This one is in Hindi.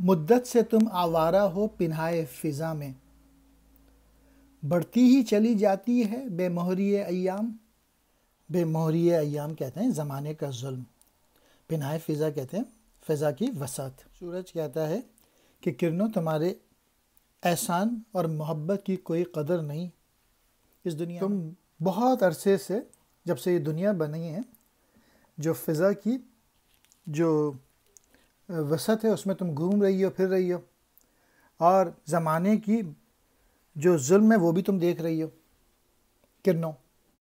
मुद्दत से तुम आवारा हो पिन्हाए फिज़ा में बढ़ती ही चली जाती है बेमोहरी अयाम बेमोहरी अयाम कहते हैं ज़माने का जुल्म पिन्हाए फिज़ा कहते हैं फिज़ा की वसात सूरज कहता है कि किरणों तुम्हारे एहसान और मोहब्बत की कोई कदर नहीं इस दुनिया तुम बहुत अरसे से जब से ये दुनिया बनी है जो फिज़ा की जो वसत है उसमें तुम घूम रही हो फिर रही हो और ज़माने की जो जुल्म है वो भी तुम देख रही हो किरनों